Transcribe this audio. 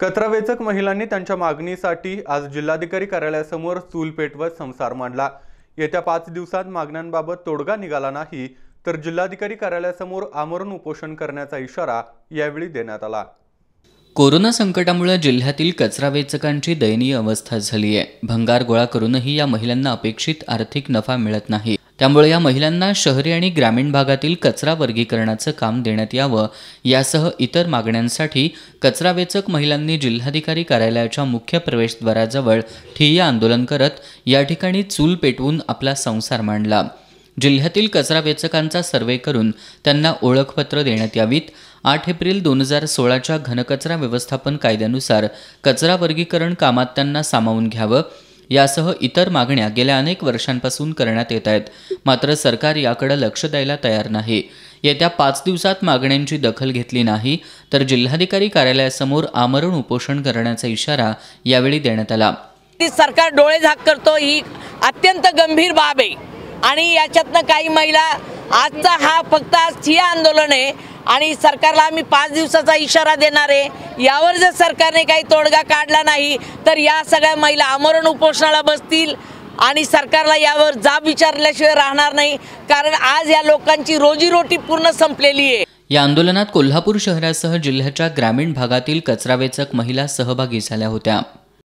कचरावेचक महिलांनी त्यांच्या मागणीसाठी आज जिल्हाधिकारी कार्यालयासमोर चूल पेटवत संसार मांडला येत्या पाच दिवसात मागण्यांबाबत तोडगा निघाला नाही तर जिल्हाधिकारी कार्यालयासमोर आमरण उपोषण करण्याचा इशारा यावेळी देण्यात आला कोरोना संकटामुळे जिल्ह्यातील कचरा वेचकांची दयनीय अवस्था झाली आहे भंगार गोळा करूनही या महिलांना अपेक्षित आर्थिक नफा मिळत नाही त्यामुळे या महिलांना शहरी आणि ग्रामीण भागातील कचरा वर्गीकरणाचं काम देण्यात यावं यासह इतर मागण्यांसाठी कचरा वेचक महिलांनी जिल्हाधिकारी कार्यालयाच्या मुख्य प्रवेशद्वाराजवळ ठिय्या आंदोलन करत या ठिकाणी चूल पेटवून आपला संसार मांडला जिल्ह्यातील कचरा वेचकांचा सर्वे करून त्यांना ओळखपत्र देण्यात यावीत आठ एप्रिल दोन हजार सोळाच्या घनकचरा व्यवस्थापन कायद्यानुसार कचरा वर्गीकरण कामात त्यांना सामावून घ्यावं यासह इतर मागण्या गेल्या अनेक वर्षांपासून करण्यात येत आहेत मात्र सरकार याकडे लक्ष द्यायला तयार नाही येत्या पाच दिवसात मागण्यांची दखल घेतली नाही तर जिल्हाधिकारी कार्यालयासमोर आमरण उपोषण करण्याचा इशारा यावेळी देण्यात आला सरकार डोळे झाक करतो ही अत्यंत गंभीर बाब आहे आणि याच्यातनं काही महिला आजचा हा फक्त आज ठिया आंदोलन आहे आणि सरकारला आम्ही पाच दिवसाचा इशारा देणार आहे यावर जर सरकारने काही तोडगा काढला नाही तर या सगळ्या महिला आमरण उपोषणाला बसतील आणि सरकारला यावर जाब विचारल्याशिवाय राहणार नाही कारण आज या लोकांची रोजीरोटी पूर्ण संपलेली आहे या आंदोलनात कोल्हापूर शहरासह जिल्ह्याच्या ग्रामीण भागातील कचरावेचक महिला सहभागी झाल्या होत्या